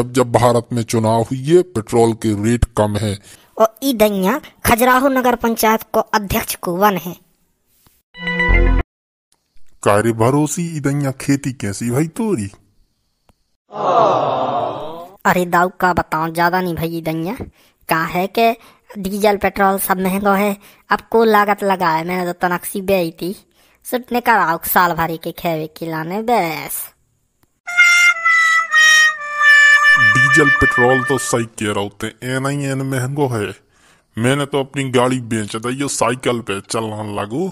तब जब भारत में चुनाव हुई है पेट्रोल के रेट कम है और ई दैया खजुराहो नगर पंचायत को अध्यक्ष वन है कार्य भरोसी ईदैया खेती कैसी भाई तोरी अरे दाऊ का बताओ ज्यादा नहीं भाई ईदैया का है के डीजल पेट्रोल सब महंगा है अब को लागत लगा है मैंने तो सी बेई थी सुटने का साल भरी के खेवे की लाने बस डीजल पेट्रोल तो सही कह रहा होते ए नहीं एन महंगो है मैंने तो अपनी गाड़ी बेच दी यो साइकिल पे चलना लागू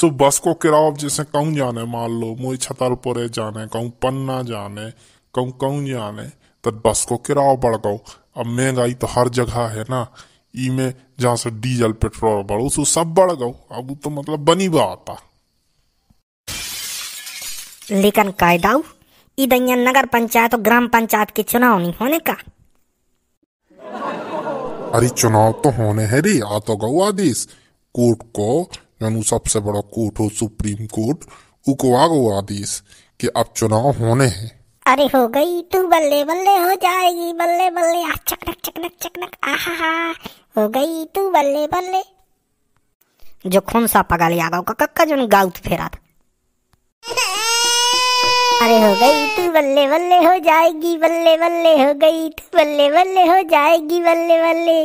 सो बस को किराओ जैसे कहूँ जाने मान लो मुई छतरपुरे जाने कहूँ पन्ना जाने कहूँ कहूँ जाने तो बस को किराओ बढ़ गो अब महंगाई तो हर जगह है ना ई में जहाँ से डीजल पेट्रोल बढ़ो सो सब बढ़ गो अब तो मतलब बनी बात लेकिन कायदाऊ ईदैया नगर पंचायत और ग्राम पंचायत के चुनाव नहीं होने का अरे चुनाव तो होने है रे आ तो गौ आदेश कोर्ट को यानी सबसे बड़ा कोर्ट हो सुप्रीम कोर्ट उको आ गो आदेश कि अब चुनाव होने हैं अरे हो गई तू बल्ले बल्ले हो जाएगी बल्ले बल्ले आ चकनक चकनक चकनक आहा हो गई तू बल्ले बल्ले जो खून सा पगल आ गौ का कक्का जो गाउत फेरा था अरे हो गई तू तो बल्ले बल्ले हो जाएगी बल्ले बल्ले हो गई तू तो बल्ले बल्ले हो जाएगी बल्ले बल्ले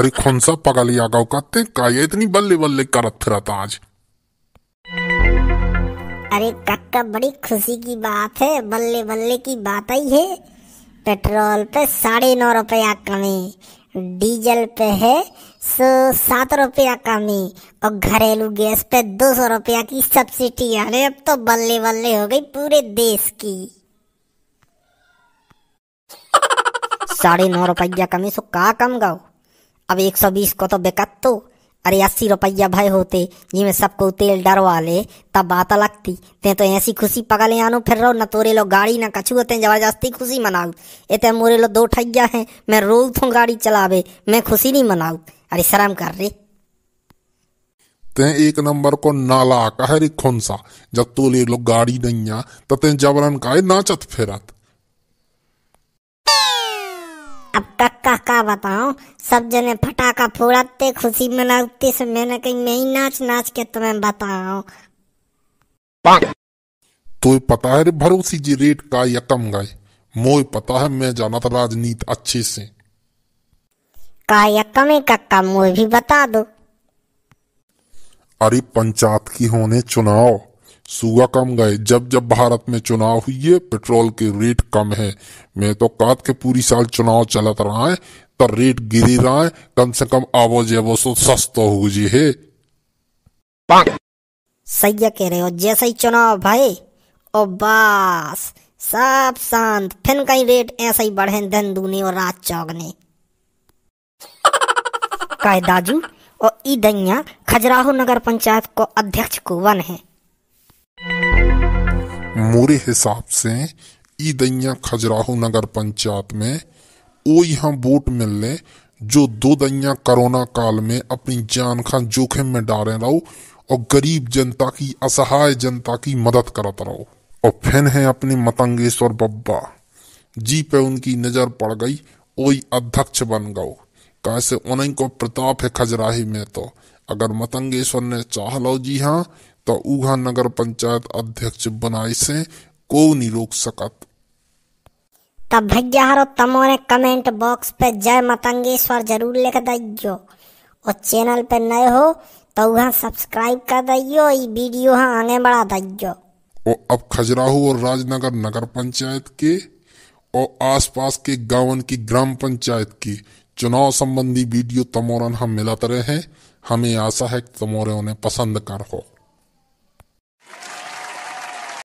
अरे कौन सा पगल या गाँव कहते का ये इतनी बल्ले बल्ले कर करत फिरता आज अरे कक्का बड़ी खुशी की बात है बल्ले बल्ले की बात आई है पेट्रोल पे साढ़े नौ रुपया कमी डीजल पे है सो सात रुपया कमी और घरेलू गैस पे दो सौ रुपया की सब्सिडी अरे अब तो बल्ले बल्ले हो गई पूरे देश की साढ़े नौ रुपया कमी सो का कम गाओ अब एक सौ बीस को तो बेकत तो अरे अस्सी रुपया भय होते जिमें सबको तेल डरवा ले तब बात लगती ते तो ऐसी खुशी पगले आनो फिर रहो न तोरे लो गाड़ी न कछु होते जबरदस्ती खुशी मनाऊ इतने मोरे लो दो ठैया है मैं रोऊ थो गाड़ी चलावे मैं खुशी नहीं मनाऊ अरे शर्म कर रे ते एक नंबर को नाला कह रे खुनसा जब तू ले लो गाड़ी नैया तो ते जबरन का नाचत फेरत अब तक का का बताऊं सब जने फटाका फोड़ते खुशी मनाते से मैंने कहीं मैं ही नाच नाच के तुम्हें बताऊं तू तो पता है रे भरोसी जी रेट का यकम गए मोई पता है मैं जानत राजनीति अच्छे से कक्का या कमी कक्का मुझे भी बता दो अरे पंचायत की होने चुनाव सुआ कम गए जब जब भारत में चुनाव हुई है पेट्रोल के रेट कम है मैं तो कात के पूरी साल चुनाव चलत रहा है तो रेट गिरी रहा है कम से कम आवो जेबो सो सस्तो हो जी है सही कह रहे हो जैसे ही चुनाव भाई ओ बास सब शांत फिर कहीं रेट ऐसे ही बढ़े धन दूने और रात चौगने कायदाजू और ई दैया खजुराहो नगर पंचायत को अध्यक्ष को वन है मोरे हिसाब से ई दैया खजुराहो नगर पंचायत में ओ यहाँ वोट मिलने जो दो दैया कोरोना काल में अपनी जान खा जोखिम में डाले रहो और गरीब जनता की असहाय जनता की मदद करत रहो और फिर है अपने मतंगेश्वर बब्बा जी पे उनकी नजर पड़ गई वही अध्यक्ष बन गओ कैसे उन्हीं को प्रताप है खजराही में तो अगर मतंगेश्वर ने चाह लो जी हाँ तो ऊहा नगर पंचायत अध्यक्ष बनाई से को नहीं रोक सकत तब भैया हरो तमो ने कमेंट बॉक्स पे जय मतंगेश्वर जरूर लिख दियो और चैनल पे नए हो तो वहाँ सब्सक्राइब कर दियो ये वीडियो हाँ आगे बढ़ा दियो और अब खजराहू और राजनगर नगर पंचायत के और आसपास के गांवन की ग्राम पंचायत की चुनाव संबंधी वीडियो तमोरन हम मिलाते रहे हैं हमें आशा है कि तमोरे उन्हें पसंद कर हो